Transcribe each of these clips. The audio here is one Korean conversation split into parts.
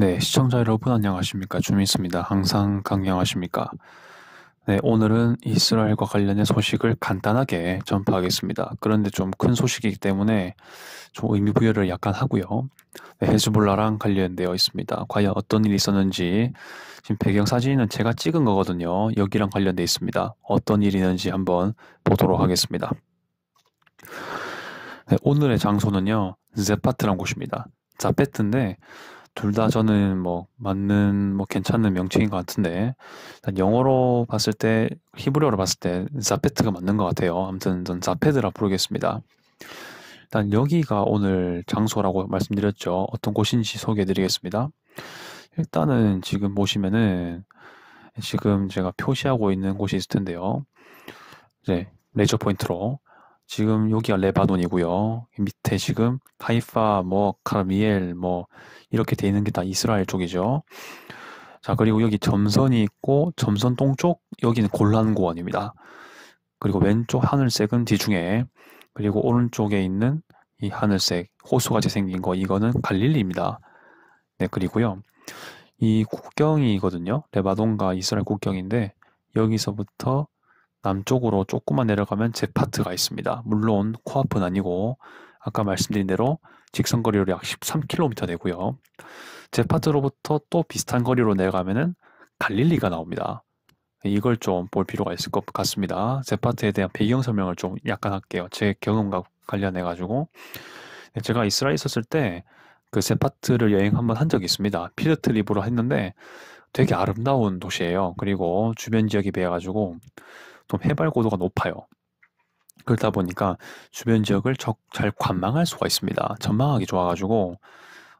네, 시청자 여러분 안녕하십니까? 주민스입니다. 항상 강경하십니까? 네, 오늘은 이스라엘과 관련된 소식을 간단하게 전파하겠습니다. 그런데 좀 큰 소식이기 때문에 좀 의미 부여를 약간 하고요. 네, 헤즈볼라랑 관련되어 있습니다. 과연 어떤 일이 있었는지 지금 배경 사진은 제가 찍은 거거든요. 여기랑 관련돼 있습니다. 어떤 일이 있는지 한번 보도록 하겠습니다. 네, 오늘의 장소는요. 제파트란 곳입니다. 자배트인데 둘다 저는 뭐 맞는 뭐 괜찮은 명칭인 것 같은데 영어로 봤을 때 히브리어로 봤을 때 자페트가 맞는 것 같아요. 아무튼 전 자페드라 부르겠습니다. 일단 여기가 오늘 장소라고 말씀드렸죠. 어떤 곳인지 소개해드리겠습니다. 일단은 지금 보시면은 지금 제가 표시하고 있는 곳이 있을 텐데요. 이제 레저 포인트로 지금 여기가 레바논이고요. 밑에 지금 하이파, 뭐 카르미엘, 뭐 이렇게 돼 있는 게 다 이스라엘 쪽이죠. 자 그리고 여기 점선이 있고 점선 동쪽 여기는 골란고원입니다. 그리고 왼쪽 하늘색은 뒤중에 그리고 오른쪽에 있는 이 하늘색 호수같이 생긴 거 이거는 갈릴리입니다. 네 그리고요 이 국경이거든요. 레바논과 이스라엘 국경인데 여기서부터 남쪽으로 조금만 내려가면 제파트가 있습니다. 물론 코앞은 아니고 아까 말씀드린 대로 직선 거리로 약 13km 되고요. 제파트로부터 또 비슷한 거리로 내려가면은 갈릴리가 나옵니다. 이걸 좀 볼 필요가 있을 것 같습니다. 제파트에 대한 배경 설명을 좀 약간 할게요. 제 경험과 관련해 가지고 네, 제가 이스라엘 있었을 때 그 제파트를 여행 한번 한 적이 있습니다. 피드트립으로 했는데 되게 아름다운 도시예요. 그리고 주변 지역이 배어가지고 좀 해발 고도가 높아요. 그러다 보니까 주변 지역을 적, 잘 관망할 수가 있습니다. 전망하기 좋아가지고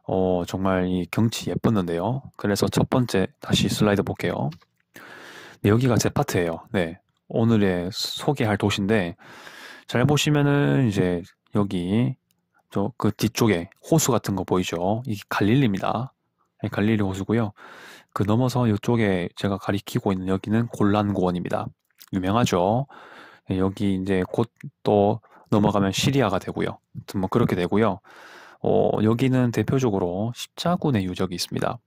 어, 정말 이 경치 예뻤는데요. 그래서 첫 번째 다시 슬라이드 볼게요. 네, 여기가 제 파트예요. 네, 오늘의 소개할 도시인데 잘 보시면은 이제 여기 저 그 뒤쪽에 호수 같은 거 보이죠? 이 갈릴리입니다. 네, 갈릴리 호수고요. 그 넘어서 이쪽에 제가 가리키고 있는 여기는 곤란고원입니다 유명하죠. 네, 여기 이제 곧 또 넘어가면 시리아가 되고요. 뭐 그렇게 되고요. 어, 여기는 대표적으로 십자군의 유적이 있습니다.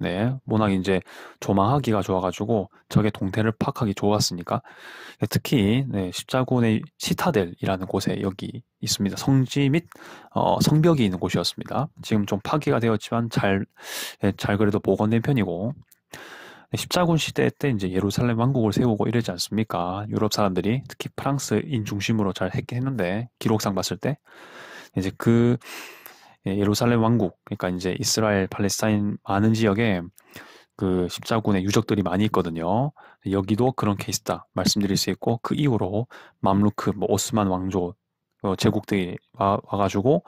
네, 워낙 이제 조망하기가 좋아가지고 적의 동태를 파악하기 좋았으니까 네, 특히 네, 십자군의 시타델이라는 곳에 여기 있습니다. 성지 및 어, 성벽이 있는 곳이었습니다. 지금 좀 파괴가 되었지만 잘잘 네, 그래도 복원된 편이고 십자군 시대 때 이제 예루살렘 왕국을 세우고 이러지 않습니까? 유럽 사람들이 특히 프랑스인 중심으로 잘 했긴 했는데 기록상 봤을 때 이제 그 예, 예루살렘 왕국 그러니까 이제 이스라엘 팔레스타인 많은 지역에 그 십자군의 유적들이 많이 있거든요. 여기도 그런 케이스다 말씀드릴 수 있고 그 이후로 맘루크, 뭐 오스만 왕조 어, 제국들이 와, 와가지고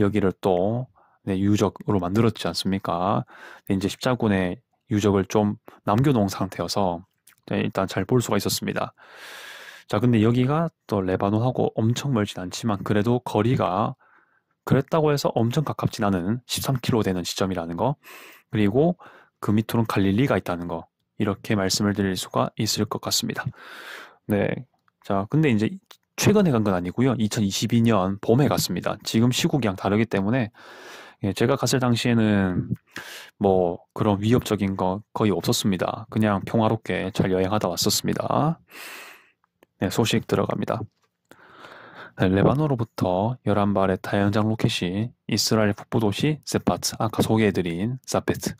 여기를 또 네, 유적으로 만들었지 않습니까? 이제 십자군의 유적을 좀 남겨놓은 상태여서 네, 일단 잘 볼 수가 있었습니다. 자, 근데 여기가 또 레바논하고 엄청 멀진 않지만 그래도 거리가 그랬다고 해서 엄청 가깝진 않은 13km 되는 지점이라는 거, 그리고 그 밑으로는 갈릴리가 있다는 거, 이렇게 말씀을 드릴 수가 있을 것 같습니다. 네. 자, 근데 이제 최근에 간 건 아니고요. 2022년 봄에 갔습니다. 지금 시국이랑 다르기 때문에 예, 제가 갔을 당시에는 뭐 그런 위협적인 거 거의 없었습니다. 그냥 평화롭게 잘 여행하다 왔었습니다. 네, 소식 들어갑니다. 네, 레바논으로부터 11발의 다연장 로켓이 이스라엘 북부 도시 세파트, 아까 소개해드린 사페트,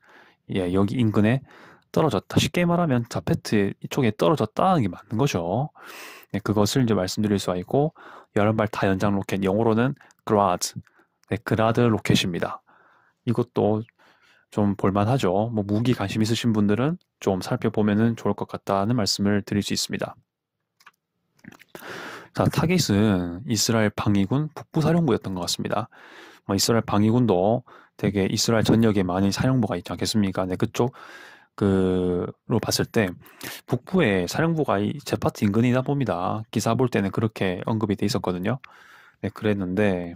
예, 여기 인근에 떨어졌다. 쉽게 말하면 자페트 이쪽에 떨어졌다는 게 맞는 거죠. 네, 그것을 이제 말씀드릴 수가 있고, 11발 다연장 로켓, 영어로는 그라즈, 네그라드 로켓입니다. 이것도 좀 볼만하죠. 뭐 무기 관심 있으신 분들은 좀살펴보면 좋을 것 같다는 말씀을 드릴 수 있습니다. 자, 타깃은 이스라엘 방위군 북부 사령부였던 것 같습니다. 뭐 이스라엘 방위군도 되게 이스라엘 전역에 많이 사령부가 있지 않겠습니까? 네, 그쪽 그로 봤을 때 북부에 사령부가 이 제파트 인근이다 봅니다. 기사 볼 때는 그렇게 언급이 돼 있었거든요. 네, 그랬는데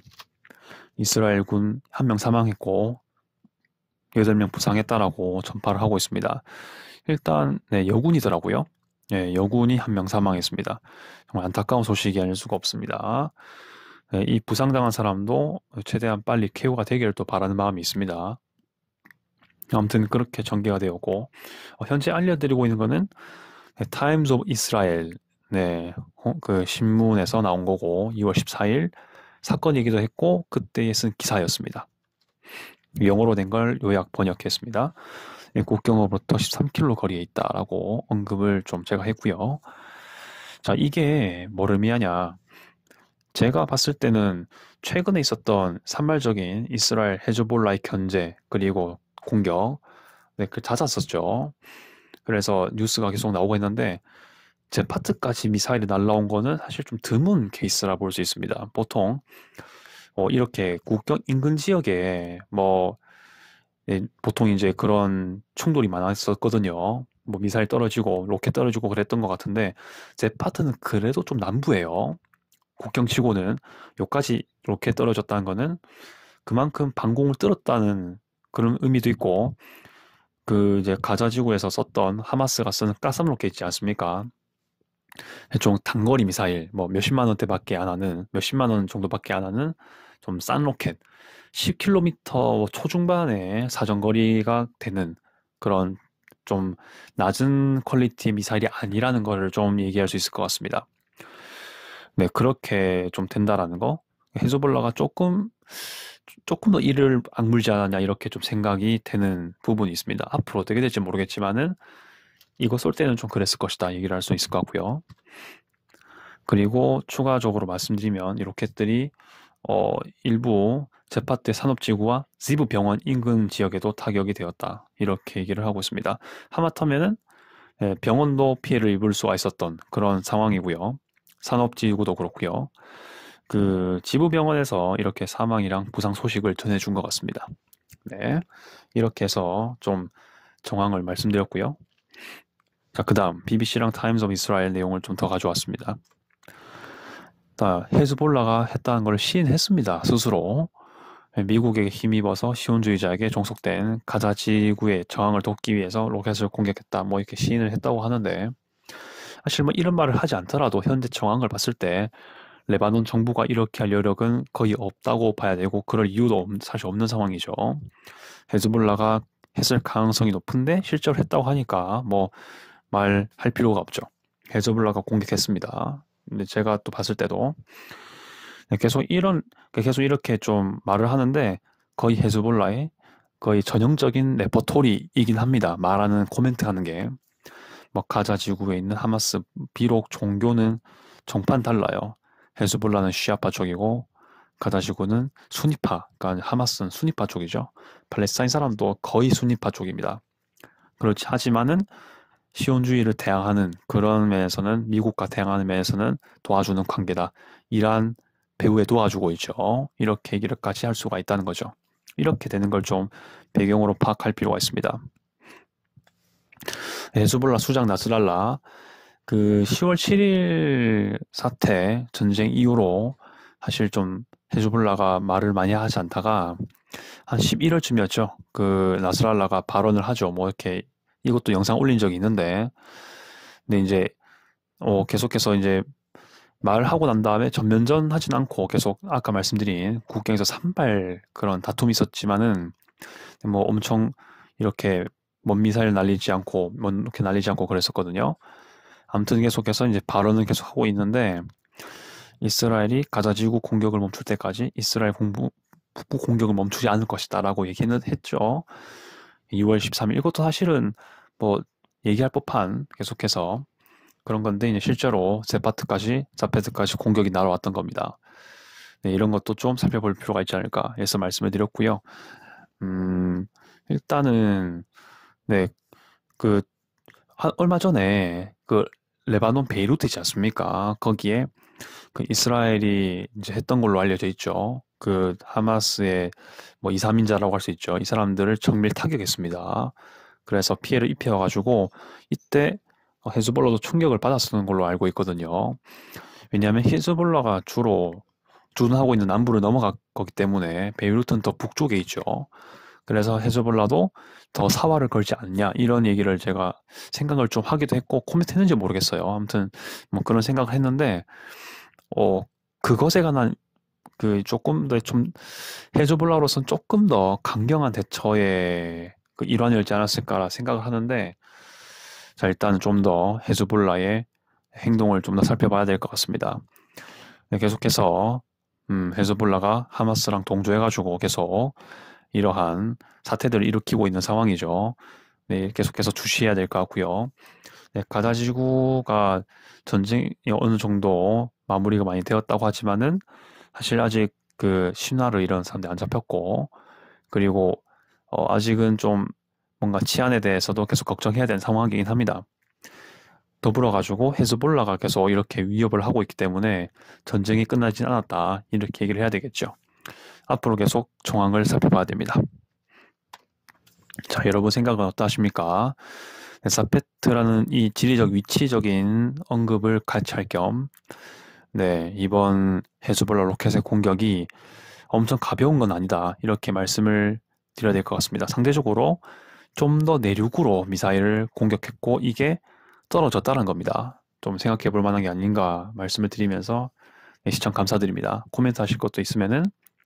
이스라엘군 한 명 사망했고 여덟 명 부상했다라고 전파를 하고 있습니다. 일단 네, 여군이더라고요. 네, 여군이 한 명 사망했습니다. 정말 안타까운 소식이 아닐 수가 없습니다. 네, 이 부상당한 사람도 최대한 빨리 케어가 되기를 또 바라는 마음이 있습니다. 아무튼 그렇게 전개가 되었고 어, 현재 알려드리고 있는 것은 타임즈 오브 이스라엘 네, 네 어, 그 신문에서 나온 거고 2월 14일 사건이기도 했고 그때에 쓴 기사였습니다. 영어로 된 걸 요약 번역했습니다. 예, 국경으로부터 13km 거리에 있다라고 언급을 좀 제가 했고요. 자, 이게 뭐를 의미하냐? 제가 봤을 때는 최근에 있었던 산발적인 이스라엘 헤즈볼라의 견제 그리고 공격 네, 그 잦았었죠. 그래서 뉴스가 계속 나오고 있는데 제파트까지 미사일이 날라온 거는 사실 좀 드문 케이스라 볼 수 있습니다. 보통 어, 이렇게 국경 인근 지역에 뭐 예, 보통 이제 그런 충돌이 많았었거든요. 뭐 미사일 떨어지고 로켓 떨어지고 그랬던 것 같은데 제 파트는 그래도 좀 남부예요. 국경 치고는 여기까지 로켓 떨어졌다는 거는 그만큼 방공을 뚫었다는 그런 의미도 있고 그 이제 가자 지구에서 썼던 하마스가 쓰는 까삼 로켓 있지 않습니까? 좀 단거리 미사일 뭐 몇십만 원대밖에 안 하는 몇십만 원 정도밖에 안 하는 좀 싼 로켓 10km 초중반에 사정거리가 되는 그런 좀 낮은 퀄리티 미사일이 아니라는 거를 좀 얘기할 수 있을 것 같습니다. 네, 그렇게 좀 된다라는 거. 헤즈볼라가 조금 조금 더 이를 악물지 않았냐 이렇게 좀 생각이 되는 부분이 있습니다. 앞으로 어떻게 될지 모르겠지만은 이거 쏠 때는 좀 그랬을 것이다 얘기를 할 수 있을 것 같고요. 그리고 추가적으로 말씀드리면 이 로켓들이 어, 일부 제파트 산업지구와 지부 병원 인근 지역에도 타격이 되었다 이렇게 얘기를 하고 있습니다. 하마터면은 예, 병원도 피해를 입을 수가 있었던 그런 상황이고요. 산업지구도 그렇고요. 그 지부 병원에서 이렇게 사망이랑 부상 소식을 전해준 것 같습니다. 네, 이렇게 해서 좀 정황을 말씀드렸고요. 자, 그 다음 BBC랑 타임즈 오브 이스라엘 내용을 좀 더 가져왔습니다. 헤즈볼라가 했다는 걸 시인했습니다. 스스로. 예, 미국에 힘입어서 시온주의자에게 종속된 가자 지구의 저항을 돕기 위해서 로켓을 공격했다. 뭐 이렇게 시인을 했다고 하는데 사실 뭐 이런 말을 하지 않더라도 현대 정황을 봤을 때 레바논 정부가 이렇게 할 여력은 거의 없다고 봐야 되고 그럴 이유도 사실 없는 상황이죠. 헤즈볼라가 했을 가능성이 높은데 실제로 했다고 하니까 뭐 말할 필요가 없죠. 헤즈블라가 공격했습니다. 근데 제가 또 봤을 때도 네, 계속 이런 그러니까 계속 이렇게 좀 말을 하는데 거의 헤즈볼라의 거의 전형적인 레퍼토리이긴 합니다. 말하는 코멘트하는 게 뭐 가자 지구에 있는 하마스 비록 종교는 정판 달라요. 헤즈볼라는 시아파 쪽이고 가자 지구는 순위파, 그러니까 하마스는 순위파 쪽이죠. 팔레스타인 사람도 거의 순위파 쪽입니다. 그렇지 하지만은 시온주의를 대항하는 그런 면에서는 미국과 대항하는 면에서는 도와주는 관계다. 이란 배후에 도와주고 있죠. 이렇게 얘기를까지 할 수가 있다는 거죠. 이렇게 되는 걸 좀 배경으로 파악할 필요가 있습니다. 에즈볼라 수장 나스랄라 그 10월 7일 사태 전쟁 이후로 사실 좀 헤즈볼라가 말을 많이 하지 않다가 한 11월쯤이었죠. 그 나스랄라가 발언을 하죠. 뭐 이렇게 이것도 영상 올린 적이 있는데 근데 이제 어 계속해서 이제 말하고 난 다음에 전면전 하진 않고 계속 아까 말씀드린 국경에서 산발 그런 다툼이 있었지만은 뭐 엄청 이렇게 먼 미사일 날리지 않고 뭐 이렇게 날리지 않고 그랬었거든요. 아무튼 계속해서 이제 발언은 계속 하고 있는데 이스라엘이 가자지구 공격을 멈출 때까지 이스라엘 공부, 북부 공격을 멈추지 않을 것이다라고 얘기는 했죠. 2월 13일 이것도 사실은 뭐 얘기할 법한 계속해서 그런 건데 이제 음. 실제로 제파트까지 자페트까지 공격이 날아왔던 겁니다. 네, 이런 것도 좀 살펴볼 필요가 있지 않을까 해서 말씀을 드렸고요. 음, 일단은 네, 그 얼마 전에 그 레바논 베이루트지 않습니까? 거기에 그 이스라엘이 이제 했던 걸로 알려져 있죠. 그 하마스의 뭐 2, 3인자라고 할 수 있죠. 이 사람들을 정밀 타격했습니다. 그래서 피해를 입혀가지고 이때 헤즈볼러도 충격을 받았었는 걸로 알고 있거든요. 왜냐하면 헤즈볼러가 주로 주둔하고 있는 남부를 넘어갔기 때문에 베이루트는 더 북쪽에 있죠. 그래서 헤즈볼러도더 사활을 걸지 않냐 이런 얘기를 제가 생각을 좀 하기도 했고 코멘트했는지 모르겠어요. 아무튼 뭐 그런 생각을 했는데 어 그것에 관한 그 조금 더좀 헤즈볼라로선 조금 더 강경한 대처의 그 일환이었지 않았을까라 생각을 하는데 자 일단 좀 더 헤즈볼라의 행동을 좀 더 살펴봐야 될 것 같습니다. 네, 계속해서 음, 헤즈볼라가 하마스랑 동조해가지고 계속 이러한 사태들을 일으키고 있는 상황이죠. 네, 계속해서 주시해야 될 것 같고요. 네, 가자지구가 전쟁이 어느 정도 마무리가 많이 되었다고 하지만은 사실 아직 그 신화를 이런 사람들이 안 잡혔고 그리고 어, 아직은 좀 뭔가 치안에 대해서도 계속 걱정해야 되는 상황이긴 합니다. 더불어 가지고 헤즈볼라가 계속 이렇게 위협을 하고 있기 때문에 전쟁이 끝나진 않았다 이렇게 얘기를 해야 되겠죠. 앞으로 계속 정황을 살펴봐야 됩니다. 자, 여러분 생각은 어떠하십니까? 사페트라는 이 지리적 위치적인 언급을 같이 할 겸, 네, 이번 헤즈볼라 로켓의 공격이 엄청 가벼운 건 아니다. 이렇게 말씀을 드려야 될 것 같습니다. 상대적으로 좀 더 내륙으로 미사일을 공격했고 이게 떨어졌다는 겁니다. 좀 생각해 볼 만한 게 아닌가 말씀을 드리면서 네, 시청 감사드립니다. 코멘트 하실 것도 있으면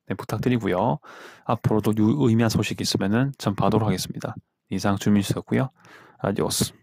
네, 부탁드리고요. 앞으로도 유의미한 소식이 있으면은 전 봐도록 하겠습니다. 이상 주민수였고요. 아디오스.